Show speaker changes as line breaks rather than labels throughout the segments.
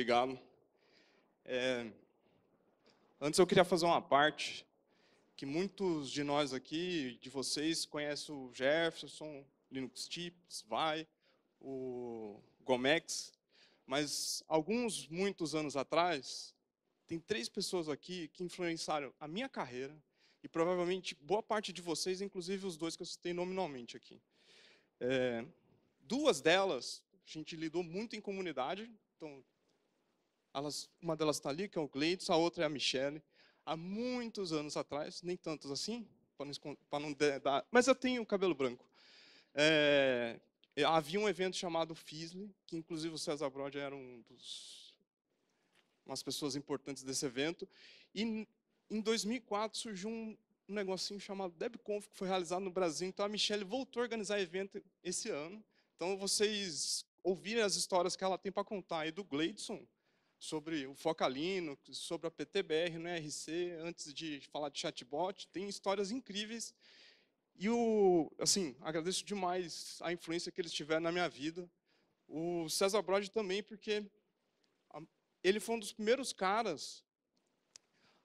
obrigado. É, antes eu queria fazer uma parte que muitos de nós aqui, de vocês, conhecem o Jefferson, Linux Tips, Vai, o Gomex, mas alguns, muitos anos atrás, tem três pessoas aqui que influenciaram a minha carreira e provavelmente boa parte de vocês, inclusive os dois que eu citei nominalmente aqui. É, duas delas, a gente lidou muito em comunidade, então elas, uma delas está ali, que é o Gleitz, a outra é a Michelle. Há muitos anos atrás, nem tantos assim, para não, não dar... Mas eu tenho cabelo branco. É, havia um evento chamado FISLE, que inclusive o César Brod era um dos, umas pessoas importantes desse evento. E em 2004 surgiu um negocinho chamado DebConf, que foi realizado no Brasil. Então a Michelle voltou a organizar evento esse ano. Então vocês ouvirem as histórias que ela tem para contar aí do Gleidson, sobre o Foca Linux, sobre a PTBR no né, RC, antes de falar de chatbot, tem histórias incríveis. E, o, assim, agradeço demais a influência que eles tiveram na minha vida. O César Brod também, porque ele foi um dos primeiros caras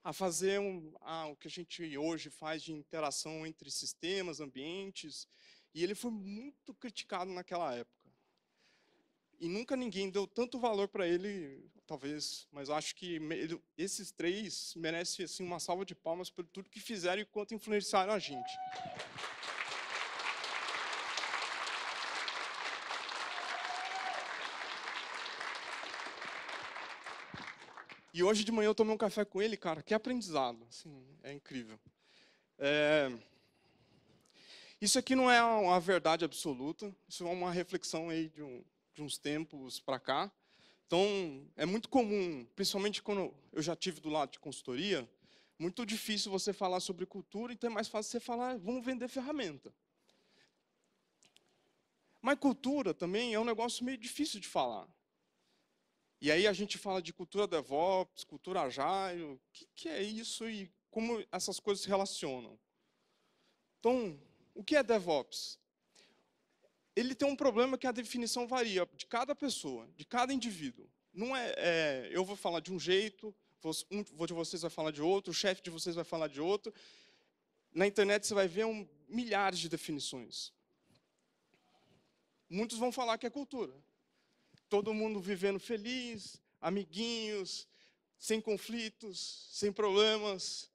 a fazer um, a, o que a gente hoje faz de interação entre sistemas, ambientes, e ele foi muito criticado naquela época. E nunca ninguém deu tanto valor para ele talvez, mas acho que esses três merecem assim, uma salva de palmas por tudo que fizeram e quanto influenciaram a gente. E hoje de manhã eu tomei um café com ele, cara, que aprendizado, assim, é incrível. É... Isso aqui não é uma verdade absoluta, isso é uma reflexão aí de, um, de uns tempos para cá. Então, é muito comum, principalmente quando eu já tive do lado de consultoria, muito difícil você falar sobre cultura, então é mais fácil você falar, ah, vamos vender ferramenta. Mas cultura também é um negócio meio difícil de falar. E aí a gente fala de cultura DevOps, cultura Agile, o que, que, é isso e como essas coisas se relacionam. Então, o que é DevOps? ele tem um problema que a definição varia de cada pessoa, de cada indivíduo. Não é, é eu vou falar de um jeito, um de vocês vai falar de outro, o chefe de vocês vai falar de outro. Na internet você vai ver um, milhares de definições. Muitos vão falar que é cultura. Todo mundo vivendo feliz, amiguinhos, sem conflitos, sem problemas.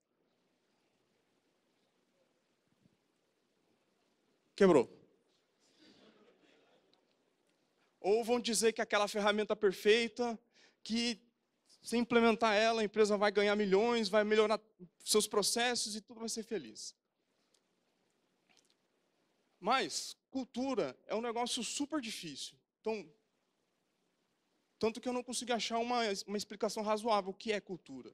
Quebrou. ou vão dizer que aquela ferramenta perfeita, que se implementar ela, a empresa vai ganhar milhões, vai melhorar seus processos e tudo vai ser feliz. Mas cultura é um negócio super difícil. Então, tanto que eu não consegui achar uma, uma explicação razoável o que é cultura.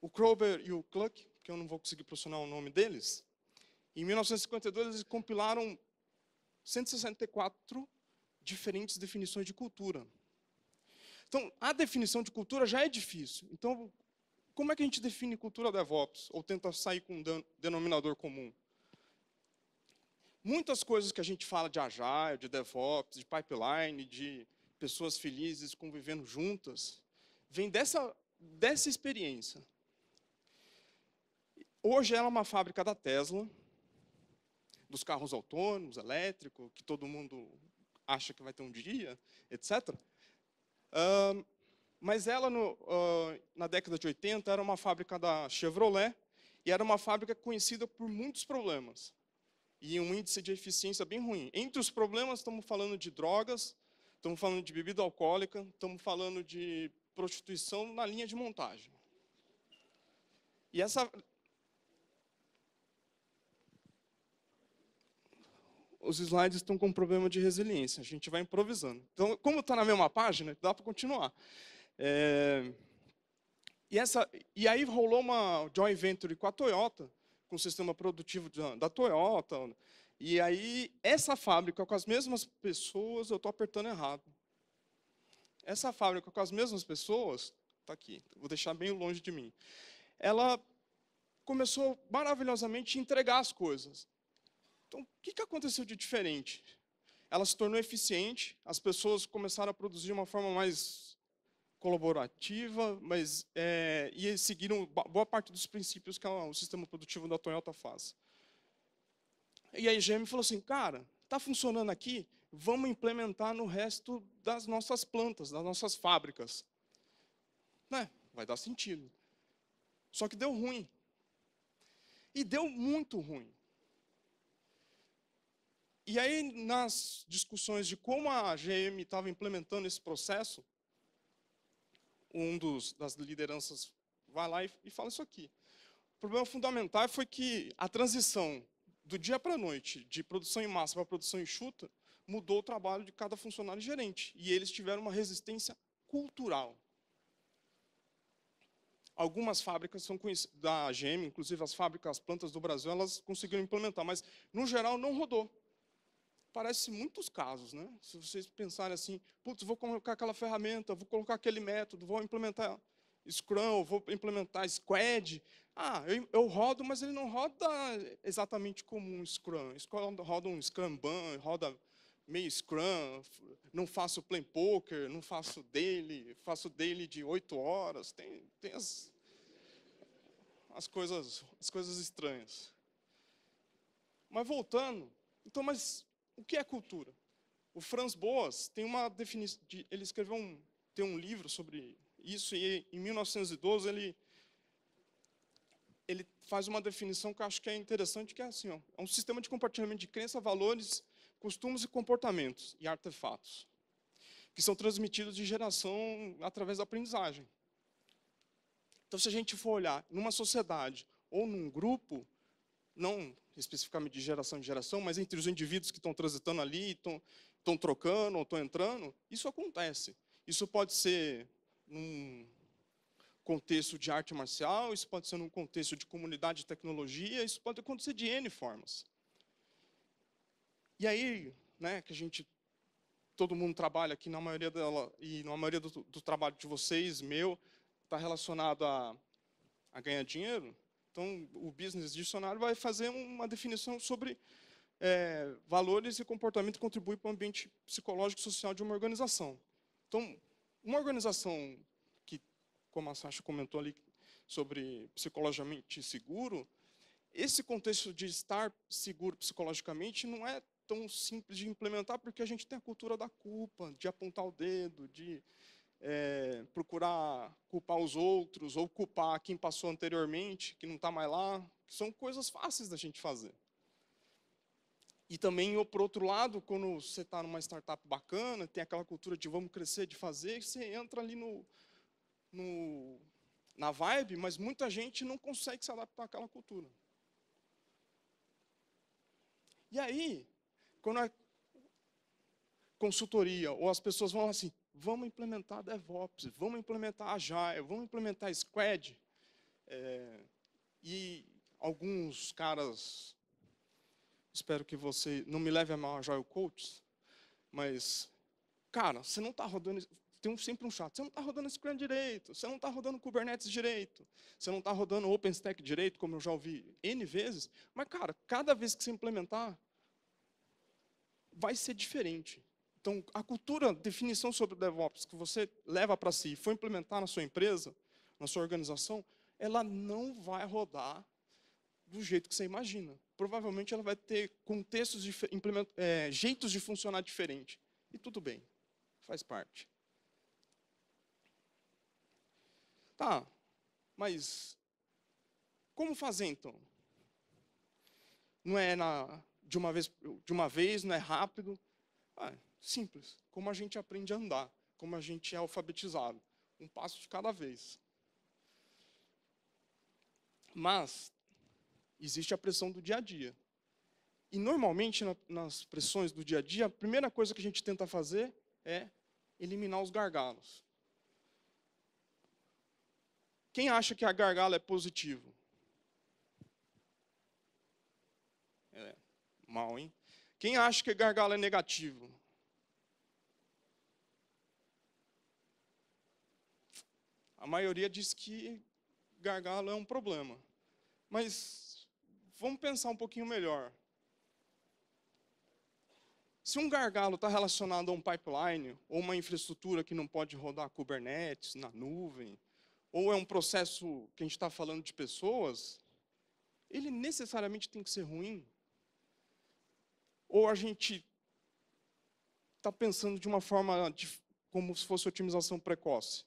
O Kroeber e o Cluck, que eu não vou conseguir pronunciar o nome deles, em 1952 eles compilaram 164 diferentes definições de cultura. Então, a definição de cultura já é difícil. Então, como é que a gente define cultura DevOps? Ou tenta sair com um denominador comum? Muitas coisas que a gente fala de Agile, de DevOps, de pipeline, de pessoas felizes convivendo juntas, vem dessa, dessa experiência. Hoje ela é uma fábrica da Tesla, dos carros autônomos, elétricos, que todo mundo acha que vai ter um dia, etc. mas ela, no, uh, na década de 80, era uma fábrica da Chevrolet e era uma fábrica conhecida por muitos problemas e um índice de eficiência bem ruim. Entre os problemas, estamos falando de drogas, estamos falando de bebida alcoólica, estamos falando de prostituição na linha de montagem. E essa os slides estão com um problema de resiliência, a gente vai improvisando. Então, como está na mesma página, dá para continuar. É... E, essa, e aí rolou uma joint venture com a Toyota, com o sistema produtivo da, da Toyota. E aí, essa fábrica com as mesmas pessoas, eu estou apertando errado. Essa fábrica com as mesmas pessoas, está aqui, vou deixar bem longe de mim. Ela começou maravilhosamente a entregar as coisas. Então, o que, que aconteceu de diferente? Ela se tornou eficiente, as pessoas começaram a produzir de uma forma mais colaborativa, mas é, e seguiram boa parte dos princípios que o sistema produtivo da Toyota tá faz. E a IGM falou assim, cara, está funcionando aqui, vamos implementar no resto das nossas plantas, das nossas fábricas. Né? Vai dar sentido. Só que deu ruim. E deu muito ruim. E aí, nas discussões de como a GM estava implementando esse processo, um dos, das lideranças vai lá e, e fala isso aqui. O problema fundamental foi que a transição do dia para a noite, de produção em massa para produção enxuta, mudou o trabalho de cada funcionário e gerente. E eles tiveram uma resistência cultural. Algumas fábricas são da GM, inclusive as fábricas, as plantas do Brasil, elas conseguiram implementar, mas, no geral, não rodou. Parece muitos casos, né? Se vocês pensarem assim, putz, vou colocar aquela ferramenta, vou colocar aquele método, vou implementar Scrum, vou implementar Squad. Ah, eu, eu, rodo, mas ele não roda exatamente como um Scrum. roda um Scrumban, roda meio Scrum, não faço plain poker, não faço daily, faço daily de oito horas. Tem, tem as, as, coisas, as coisas estranhas. Mas voltando, então, mas o que é cultura? O Franz Boas tem uma definição, ele escreveu um, tem um livro sobre isso e em 1912 ele ele faz uma definição que eu acho que é interessante, que é assim, ó, é um sistema de compartilhamento de crença, valores, costumes e comportamentos e artefatos, que são transmitidos de geração através da aprendizagem. Então, se a gente for olhar numa sociedade ou num grupo, não especificamente de geração em geração, mas entre os indivíduos que estão transitando ali, estão, estão trocando ou estão entrando, isso acontece. Isso pode ser num contexto de arte marcial, isso pode ser num contexto de comunidade de tecnologia, isso pode acontecer de N formas. E aí, né, que a gente, todo mundo trabalha aqui, na maioria dela, e na maioria do, do trabalho de vocês, meu, está relacionado a, a ganhar dinheiro, então, o Business Dicionário vai fazer uma definição sobre é, valores e comportamento que contribuem para o ambiente psicológico e social de uma organização. Então, uma organização que, como a Sasha comentou ali, sobre psicologicamente seguro, esse contexto de estar seguro psicologicamente não é tão simples de implementar, porque a gente tem a cultura da culpa, de apontar o dedo, de é, procurar culpar os outros ou culpar quem passou anteriormente, que não está mais lá, são coisas fáceis da gente fazer. E também, por outro lado, quando você está numa startup bacana, tem aquela cultura de vamos crescer, de fazer, você entra ali no, no na vibe, mas muita gente não consegue se adaptar àquela cultura. E aí, quando a consultoria ou as pessoas vão assim, vamos implementar DevOps, vamos implementar Agile, vamos implementar Squad. É, e alguns caras, espero que você não me leve a mal Agile Coaches, mas, cara, você não está rodando... Tem sempre um chato. Você não está rodando Scrum direito, você não está rodando Kubernetes direito, você não está rodando OpenStack direito, como eu já ouvi N vezes. Mas, cara, cada vez que você implementar, vai ser diferente. Então, a cultura, definição sobre DevOps que você leva para si e for implementar na sua empresa, na sua organização, ela não vai rodar do jeito que você imagina. Provavelmente ela vai ter contextos, de, é, jeitos de funcionar diferente. E tudo bem, faz parte. Tá, mas como fazer então? Não é na, de, uma vez, de uma vez, não é rápido. Ah, Simples, como a gente aprende a andar, como a gente é alfabetizado, um passo de cada vez. Mas existe a pressão do dia a dia. E normalmente nas pressões do dia a dia, a primeira coisa que a gente tenta fazer é eliminar os gargalos. Quem acha que a gargala é positivo? É, mal, hein? Quem acha que gargala é negativo? A maioria diz que gargalo é um problema. Mas vamos pensar um pouquinho melhor. Se um gargalo está relacionado a um pipeline, ou uma infraestrutura que não pode rodar Kubernetes na nuvem, ou é um processo que a gente está falando de pessoas, ele necessariamente tem que ser ruim. Ou a gente está pensando de uma forma de, como se fosse otimização precoce.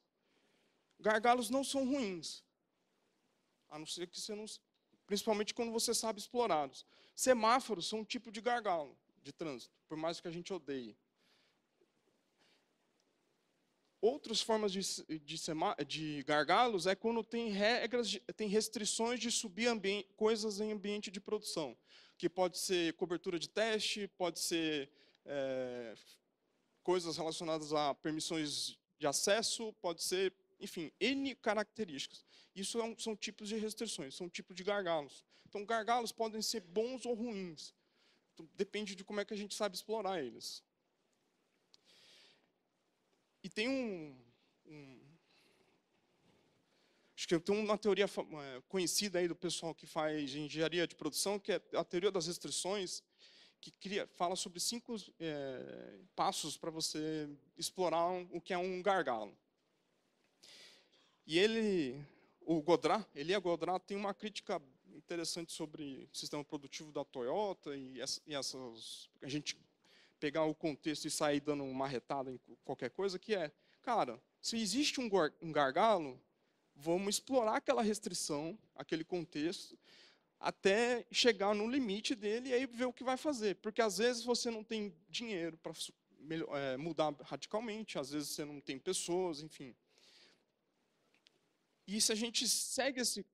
Gargalos não são ruins. A não ser que você não. Principalmente quando você sabe explorá-los. Semáforos são um tipo de gargalo de trânsito, por mais que a gente odeie. Outras formas de, de, de gargalos é quando tem regras, tem restrições de subir coisas em ambiente de produção, que pode ser cobertura de teste, pode ser é, coisas relacionadas a permissões de acesso, pode ser enfim, N características. Isso é um, são tipos de restrições, são tipos de gargalos. Então, gargalos podem ser bons ou ruins. Então, depende de como é que a gente sabe explorar eles. E tem um... um acho que tem uma teoria é, conhecida aí do pessoal que faz engenharia de produção, que é a teoria das restrições, que cria, fala sobre cinco é, passos para você explorar o que é um gargalo. E ele, o Godrat, Elia Godrat, tem uma crítica interessante sobre o sistema produtivo da Toyota e, essas... A gente pegar o contexto e sair dando uma retada em qualquer coisa, que é, cara, se existe um gargalo, vamos explorar aquela restrição, aquele contexto, até chegar no limite dele e aí ver o que vai fazer. Porque às vezes você não tem dinheiro para eh, mudar radicalmente, às vezes você não tem pessoas, enfim. E se a gente segue esses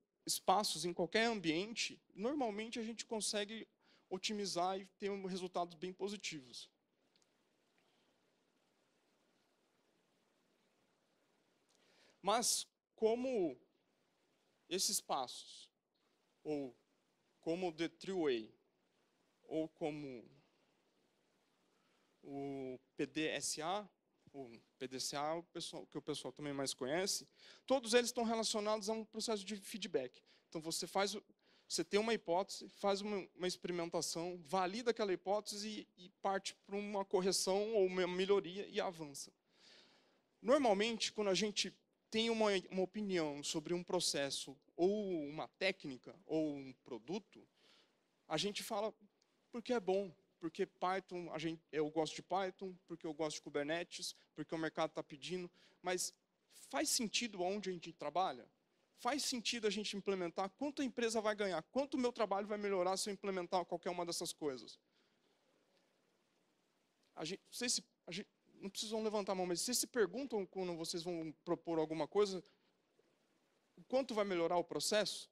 passos em qualquer ambiente, normalmente a gente consegue otimizar e ter resultados bem positivos. Mas como esses passos, ou como The True Way, ou como o PDSA, o tipo, PDCA, o pessoal, que o pessoal também mais conhece, todos eles estão relacionados a um processo de feedback. Então você faz, você tem uma hipótese, faz uma, uma experimentação, valida aquela hipótese e, e parte para uma correção ou uma melhoria e avança. Normalmente, quando a gente tem uma, uma opinião sobre um processo ou uma técnica ou um produto, a gente fala porque é bom, porque Python, a gente, eu gosto de Python, porque eu gosto de Kubernetes, porque o mercado está pedindo, mas faz sentido onde a gente trabalha? Faz sentido a gente implementar? Quanto a empresa vai ganhar? Quanto o meu trabalho vai melhorar se eu implementar qualquer uma dessas coisas? A gente, vocês se, a gente, não precisam levantar a mão, mas vocês se perguntam quando vocês vão propor alguma coisa, o quanto vai melhorar o processo?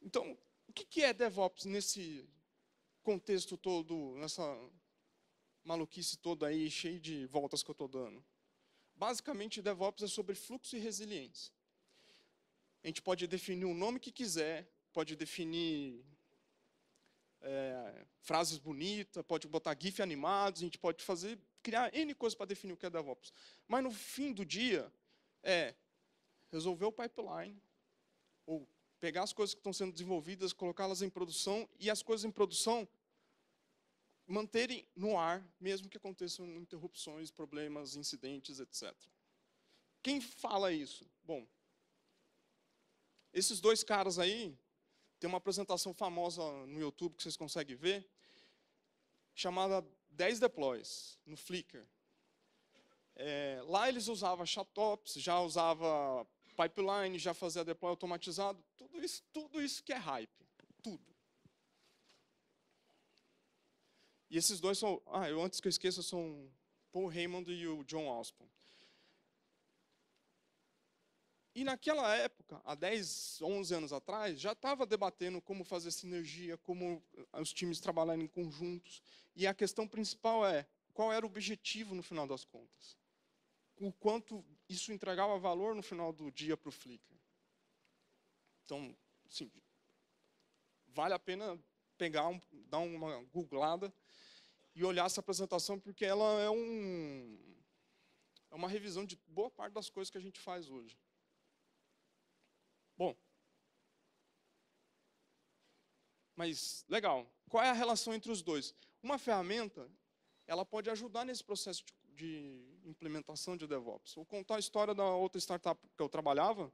Então, o que é DevOps nesse contexto todo, nessa maluquice toda aí, cheio de voltas que eu estou dando? Basicamente, DevOps é sobre fluxo e resiliência. A gente pode definir o nome que quiser, pode definir é, frases bonitas, pode botar GIF animados, a gente pode fazer, criar N coisas para definir o que é DevOps. Mas no fim do dia, é resolver o pipeline, ou pegar as coisas que estão sendo desenvolvidas, colocá-las em produção e as coisas em produção manterem no ar, mesmo que aconteçam interrupções, problemas, incidentes, etc. Quem fala isso? Bom, esses dois caras aí, tem uma apresentação famosa no YouTube que vocês conseguem ver, chamada 10 Deploys, no Flickr. É, lá eles usavam chatops, já usava pipeline, já fazia deploy automatizado tudo isso, tudo isso que é hype. Tudo. E esses dois são. Ah, eu antes que eu esqueça, são Paul Raymond e o John Osborne. E naquela época, há 10, 11 anos atrás, já estava debatendo como fazer sinergia, como ah, os times trabalharem em conjuntos. E a questão principal é qual era o objetivo no final das contas. O quanto isso entregava valor no final do dia para o Flickr. Então, sim vale a pena pegar, um, dar uma googlada e olhar essa apresentação, porque ela é, um, é uma revisão de boa parte das coisas que a gente faz hoje. Bom, mas legal. Qual é a relação entre os dois? Uma ferramenta, ela pode ajudar nesse processo de, de implementação de DevOps. Vou contar a história da outra startup que eu trabalhava,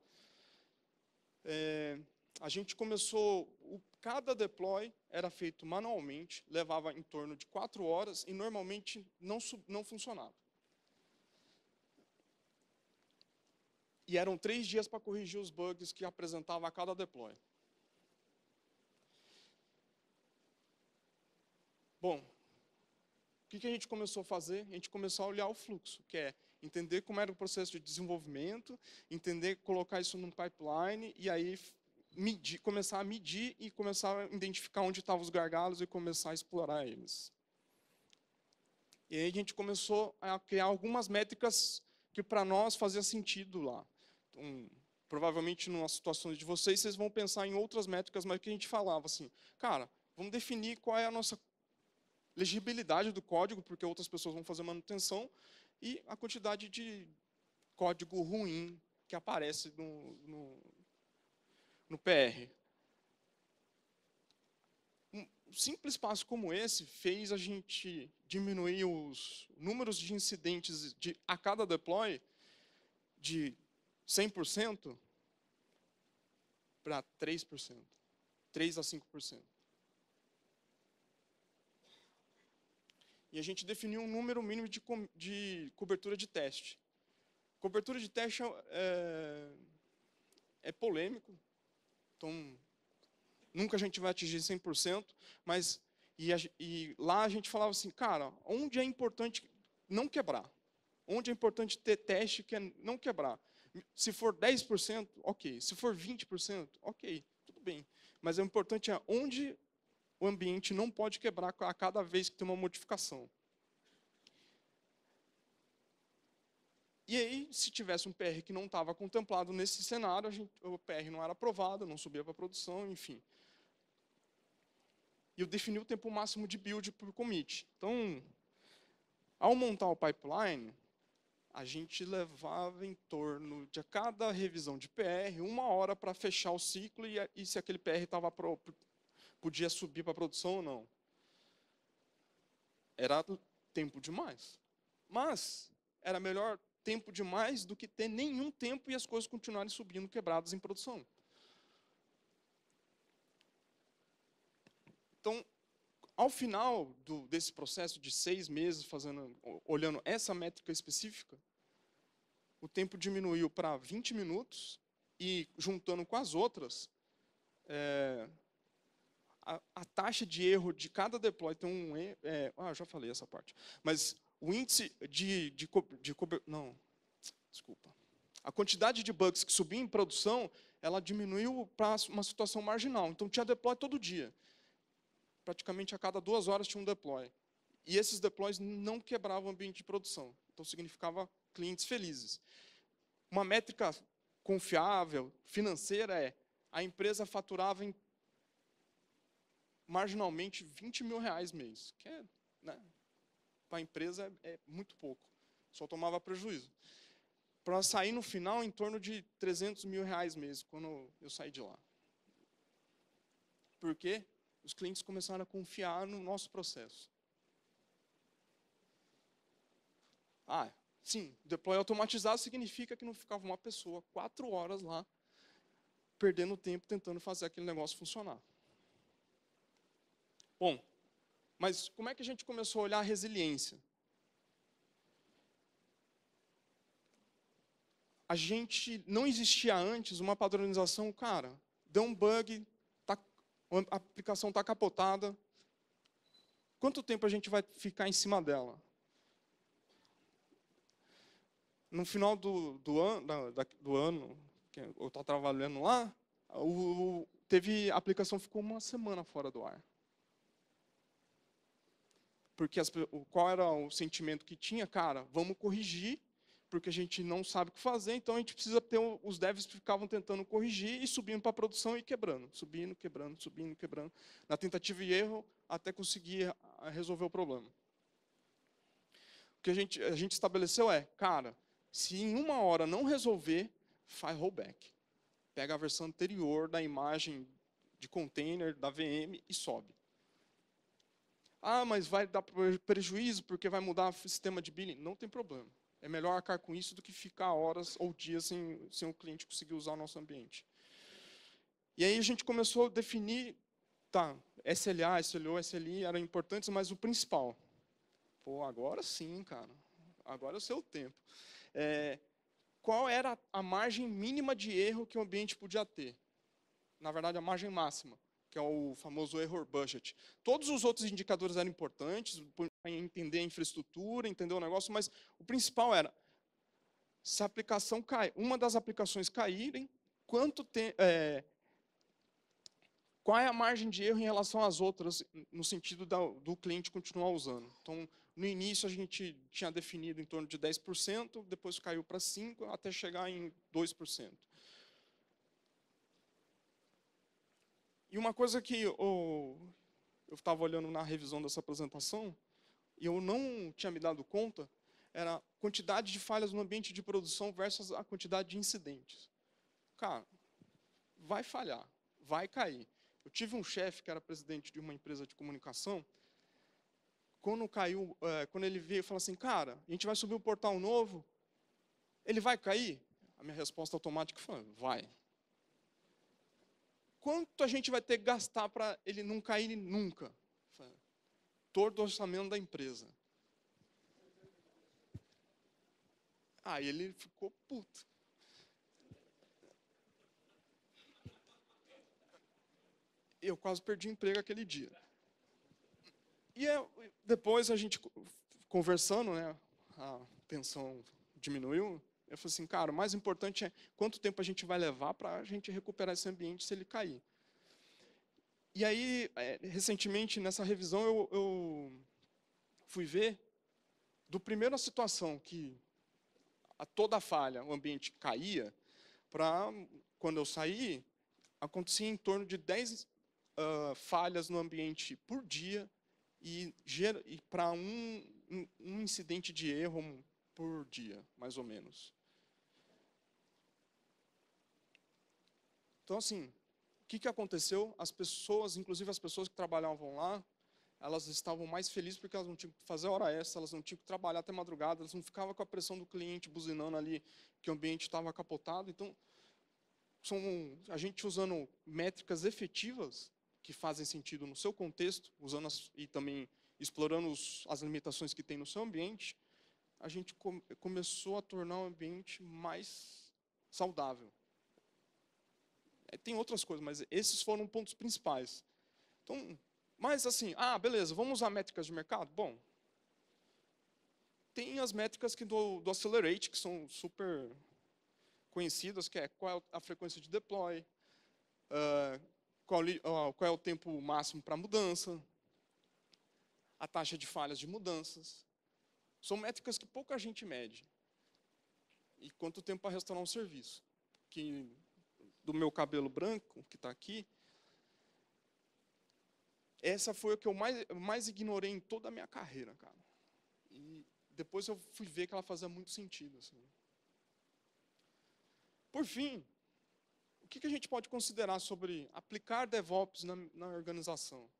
é, a gente começou, o, cada deploy era feito manualmente, levava em torno de quatro horas e normalmente não, não funcionava. E eram três dias para corrigir os bugs que apresentava a cada deploy. Bom, o que, que a gente começou a fazer? A gente começou a olhar o fluxo, que é entender como era o processo de desenvolvimento, entender, colocar isso num pipeline e aí medir, começar a medir e começar a identificar onde estavam os gargalos e começar a explorar eles. E aí a gente começou a criar algumas métricas que para nós fazia sentido lá. Então, provavelmente, numa situação de vocês, vocês vão pensar em outras métricas, mas que a gente falava assim, cara, vamos definir qual é a nossa legibilidade do código, porque outras pessoas vão fazer manutenção, e a quantidade de código ruim que aparece no, no, no PR. Um simples passo como esse fez a gente diminuir os números de incidentes de, a cada deploy de 100% para 3%, 3 a 5%. e a gente definiu um número mínimo de, co de cobertura de teste. Cobertura de teste é, é, é polêmico, então nunca a gente vai atingir 100%, mas e, a, e lá a gente falava assim, cara, onde é importante não quebrar? Onde é importante ter teste que é não quebrar? Se for 10%, ok. Se for 20%, ok. Tudo bem. Mas o importante é onde o ambiente não pode quebrar a cada vez que tem uma modificação. E aí, se tivesse um PR que não estava contemplado nesse cenário, gente, o PR não era aprovado, não subia para produção, enfim. E eu defini o tempo máximo de build para o commit. Então, ao montar o pipeline, a gente levava em torno de cada revisão de PR uma hora para fechar o ciclo e, e se aquele PR estava podia subir para a produção ou não. Era tempo demais. Mas era melhor tempo demais do que ter nenhum tempo e as coisas continuarem subindo quebradas em produção. Então, ao final do, desse processo de seis meses, fazendo, olhando essa métrica específica, o tempo diminuiu para 20 minutos e, juntando com as outras, é, a, a taxa de erro de cada deploy tem um... É, é ah, já falei essa parte. Mas o índice de... de, de, de não, desculpa. A quantidade de bugs que subiu em produção, ela diminuiu para uma situação marginal. Então, tinha deploy todo dia. Praticamente a cada duas horas tinha um deploy. E esses deploys não quebravam o ambiente de produção. Então, significava clientes felizes. Uma métrica confiável, financeira, é a empresa faturava em marginalmente 20 mil reais mês, que é, né, para a empresa é, é muito pouco, só tomava prejuízo. Para sair no final em torno de 300 mil reais mês, quando eu saí de lá. Por quê? Os clientes começaram a confiar no nosso processo. Ah, sim, deploy automatizado significa que não ficava uma pessoa quatro horas lá, perdendo tempo tentando fazer aquele negócio funcionar. Bom, mas como é que a gente começou a olhar a resiliência? A gente não existia antes uma padronização, cara, deu um bug, tá, a aplicação está capotada. Quanto tempo a gente vai ficar em cima dela? No final do, do, an, da, do ano, que eu estava tá trabalhando lá, o, teve, a aplicação ficou uma semana fora do ar. Porque as, qual era o sentimento que tinha? Cara, vamos corrigir, porque a gente não sabe o que fazer, então a gente precisa ter... Os devs ficavam tentando corrigir e subindo para a produção e quebrando. Subindo, quebrando, subindo, quebrando. Na tentativa e erro, até conseguir ah, resolver o problema. O que a gente, a gente estabeleceu é, cara, se em uma hora não resolver, faz rollback. Pega a versão anterior da imagem de container, da VM e sobe. Ah, mas vai dar prejuízo porque vai mudar o sistema de billing. Não tem problema. É melhor arcar com isso do que ficar horas ou dias sem, sem o cliente conseguir usar o nosso ambiente. E aí a gente começou a definir, tá, SLA, SLO, SLI eram importantes, mas o principal. Pô, agora sim, cara. Agora é o seu tempo. É, qual era a margem mínima de erro que o ambiente podia ter? Na verdade, a margem máxima que é o famoso error budget. Todos os outros indicadores eram importantes, para entender a infraestrutura, entender o negócio, mas o principal era, se a aplicação cai, uma das aplicações caírem, quanto tem, é, qual é a margem de erro em relação às outras, no sentido da, do cliente continuar usando. Então, no início a gente tinha definido em torno de 10%, depois caiu para 5%, até chegar em 2%. E uma coisa que eu estava olhando na revisão dessa apresentação, e eu não tinha me dado conta, era a quantidade de falhas no ambiente de produção versus a quantidade de incidentes. Cara, vai falhar, vai cair. Eu tive um chefe que era presidente de uma empresa de comunicação, quando caiu, é, quando ele veio e falou assim, cara, a gente vai subir o um portal novo, ele vai cair? A minha resposta automática foi, vai quanto a gente vai ter que gastar para ele não cair nunca? Todo o orçamento da empresa. Aí ele ficou puto. Eu quase perdi o emprego aquele dia. E é, depois a gente conversando, né, a tensão diminuiu, eu falei assim, cara, o mais importante é quanto tempo a gente vai levar para a gente recuperar esse ambiente se ele cair. E aí, é, recentemente, nessa revisão, eu, eu fui ver do primeiro a situação que a toda a falha, o ambiente caía, para quando eu saí, acontecia em torno de 10 uh, falhas no ambiente por dia e, e para um, um, um incidente de erro por dia, mais ou menos. Então, assim, o que, que aconteceu? As pessoas, inclusive as pessoas que trabalhavam lá, elas estavam mais felizes porque elas não tinham que fazer hora extra, elas não tinham que trabalhar até madrugada, elas não ficavam com a pressão do cliente buzinando ali que o ambiente estava capotado. Então, são a gente usando métricas efetivas que fazem sentido no seu contexto, usando as, e também explorando os, as limitações que tem no seu ambiente, a gente começou a tornar o ambiente mais saudável. É, tem outras coisas, mas esses foram pontos principais. Então, mas assim, ah, beleza, vamos usar métricas de mercado? Bom, tem as métricas que do, do Accelerate, que são super conhecidas, que é qual é a frequência de deploy, uh, qual, uh, qual é o tempo máximo para mudança, a taxa de falhas de mudanças. São métricas que pouca gente mede. E quanto tempo para restaurar um serviço, que do meu cabelo branco, que está aqui, essa foi a que eu mais, mais ignorei em toda a minha carreira, cara. E depois eu fui ver que ela fazia muito sentido. Assim. Por fim, o que, que a gente pode considerar sobre aplicar DevOps na, na organização?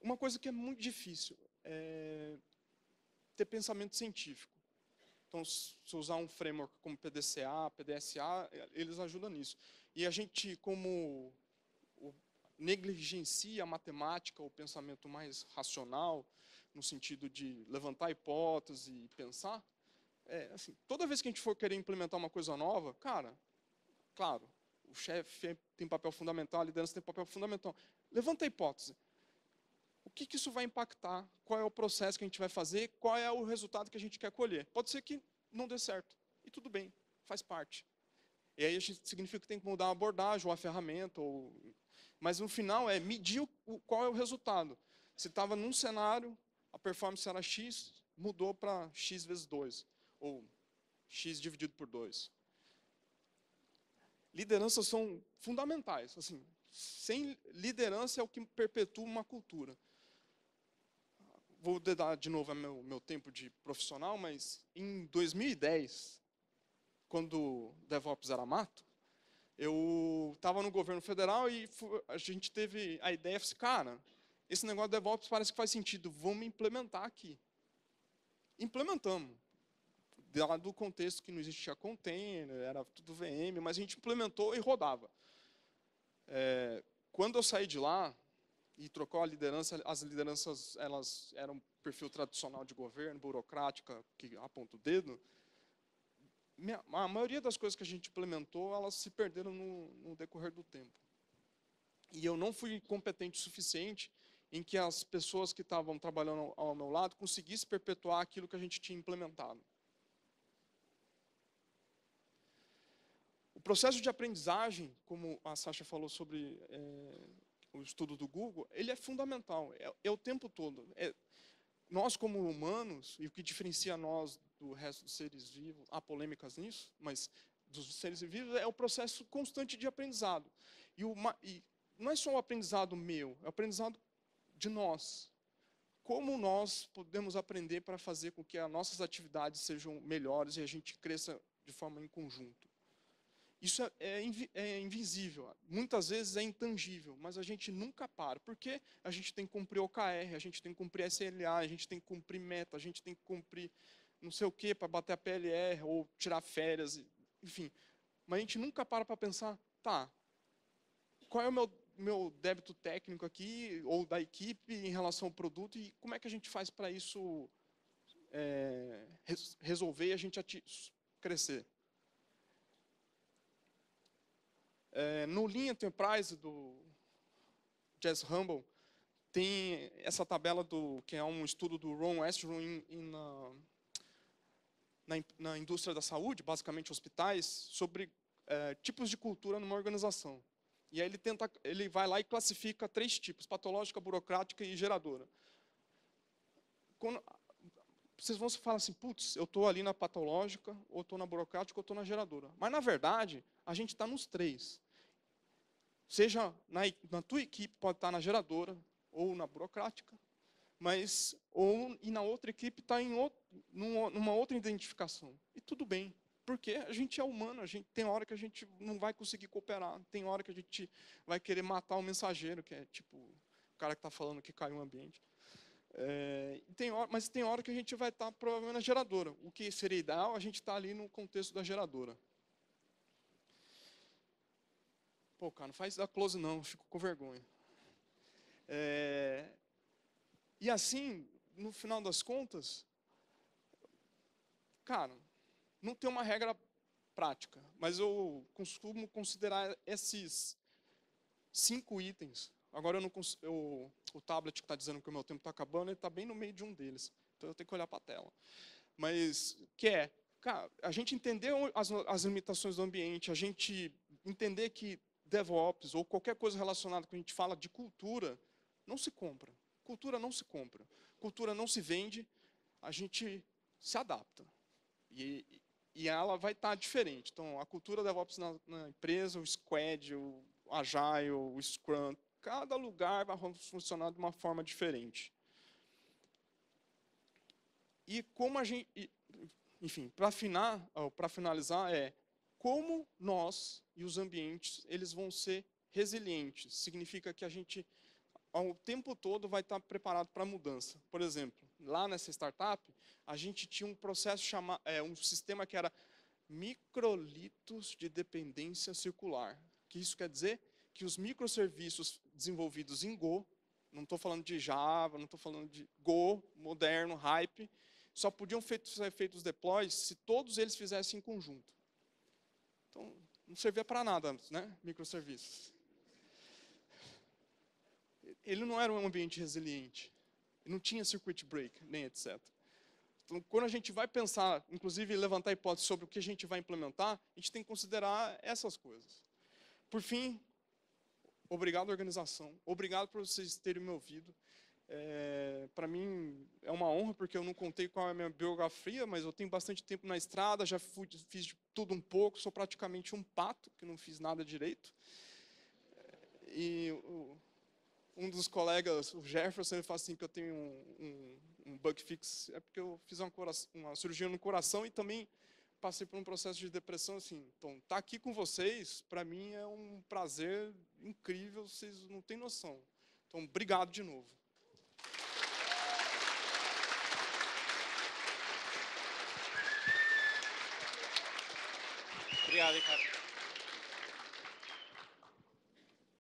Uma coisa que é muito difícil é ter pensamento científico. Então, se usar um framework como PDCA, PDSA, eh, eles ajudam nisso. E a gente, como negligencia a matemática, o pensamento mais racional, no sentido de levantar hipótese e pensar, é, assim, toda vez que a gente for querer implementar uma coisa nova, cara, claro, o chefe tem papel fundamental, a liderança tem papel fundamental. Levanta a hipótese que, que isso vai impactar, qual é o processo que a gente vai fazer, qual é o resultado que a gente quer colher. Pode ser que não dê certo, e tudo bem, faz parte. E aí significa que tem que mudar a abordagem, ou a ferramenta, ou... mas no final é medir o, qual é o resultado. Se estava num cenário, a performance era X, mudou para X vezes 2, ou X dividido por 2. Lideranças são fundamentais. Assim, sem liderança é o que perpetua uma cultura vou dar de novo meu, meu tempo de profissional, mas em 2010, quando DevOps era mato, eu estava no governo federal e a gente teve a ideia, disse, assim, cara, esse negócio de DevOps parece que faz sentido, vamos implementar aqui. Implementamos. Dado o contexto que não existia container, era tudo VM, mas a gente implementou e rodava. É, quando eu saí de lá, e trocou a liderança, as lideranças elas eram perfil tradicional de governo, burocrática, que aponta o dedo. A maioria das coisas que a gente implementou, elas se perderam no, no decorrer do tempo. E eu não fui competente o suficiente em que as pessoas que estavam trabalhando ao meu lado conseguissem perpetuar aquilo que a gente tinha implementado. O processo de aprendizagem, como a Sasha falou sobre é, o estudo do Google, ele é fundamental, é, é o tempo todo. É, nós, como humanos, e o que diferencia nós do resto dos seres vivos, há polêmicas nisso, mas dos seres vivos é o processo constante de aprendizado. E, e não é só o aprendizado meu, é o aprendizado de nós. Como nós podemos aprender para fazer com que as nossas atividades sejam melhores e a gente cresça de forma em conjunto. Isso é, é, é, invisível, muitas vezes é intangível, mas a gente nunca para, porque a gente tem que cumprir OKR, a gente tem que cumprir SLA, a gente tem que cumprir meta, a gente tem que cumprir não sei o que para bater a PLR ou tirar férias, enfim. Mas a gente nunca para para pensar, tá, qual é o meu, meu débito técnico aqui ou da equipe em relação ao produto e como é que a gente faz para isso é, resolver e a gente crescer? É, no linha Enterprise do Jazz Humble, tem essa tabela do que é um estudo do Ron Westrum in, in, na, na, indústria da saúde, basicamente hospitais, sobre eh, tipos de cultura numa organização. E aí ele, tenta, ele vai lá e classifica três tipos, patológica, burocrática e geradora. Quando, vocês vão falar assim, putz, eu estou ali na patológica, ou estou na burocrática, ou estou na geradora. Mas, na verdade, a gente está nos três seja na, na tua equipe, pode estar na geradora ou na burocrática, mas ou e na outra equipe está em outro, numa outra identificação. E tudo bem, porque a gente é humano, a gente tem hora que a gente não vai conseguir cooperar, tem hora que a gente vai querer matar o mensageiro, que é tipo o cara que está falando que caiu o um ambiente. É, tem hora, mas tem hora que a gente vai estar tá, provavelmente na geradora. O que seria ideal, a gente está ali no contexto da geradora. Pô, cara, não faz da close não, fico com vergonha. É... E assim, no final das contas, cara, não tem uma regra prática, mas eu costumo considerar esses cinco itens. Agora eu não cons... eu... o tablet que está dizendo que o meu tempo está acabando, ele está bem no meio de um deles. Então eu tenho que olhar para a tela. Mas que é, cara, a gente entender as, as limitações do ambiente, a gente entender que DevOps ou qualquer coisa relacionada que a gente fala de cultura, não se compra. Cultura não se compra. Cultura não se vende, a gente se adapta. E, e ela vai estar tá diferente. Então, a cultura DevOps na, na empresa, o Squad, o Agile, o Scrum, cada lugar vai funcionar de uma forma diferente. E como a gente... Enfim, para finalizar é como nós e os ambientes eles vão ser resilientes. Significa que a gente, ao tempo todo, vai estar preparado para a mudança. Por exemplo, lá nessa startup, a gente tinha um processo, chama, é, um sistema que era microlitos de dependência circular. O que isso quer dizer? Que os microserviços desenvolvidos em Go, não estou falando de Java, não estou falando de Go, moderno, hype, só podiam ser feitos deploys se todos eles fizessem em conjunto. Então, não servia para nada, né? Microserviços. Ele não era um ambiente resiliente. não tinha circuit break, nem etc. Então, quando a gente vai pensar, inclusive levantar hipóteses sobre o que a gente vai implementar, a gente tem que considerar essas coisas. Por fim, obrigado organização, obrigado por vocês terem me ouvido. É, para mim é uma honra, porque eu não contei qual é a minha biografia, mas eu tenho bastante tempo na estrada, já fui, fiz de tudo um pouco, sou praticamente um pato, que não fiz nada direito. É, e o, um dos colegas, o Jefferson, ele fala assim que eu tenho um, um, um bug fix, é porque eu fiz uma, uma cirurgia no coração e também passei por um processo de depressão, assim, então, estar tá aqui com vocês, para mim é um prazer incrível, vocês não têm noção. Então, obrigado de novo. शुक्रिया आदि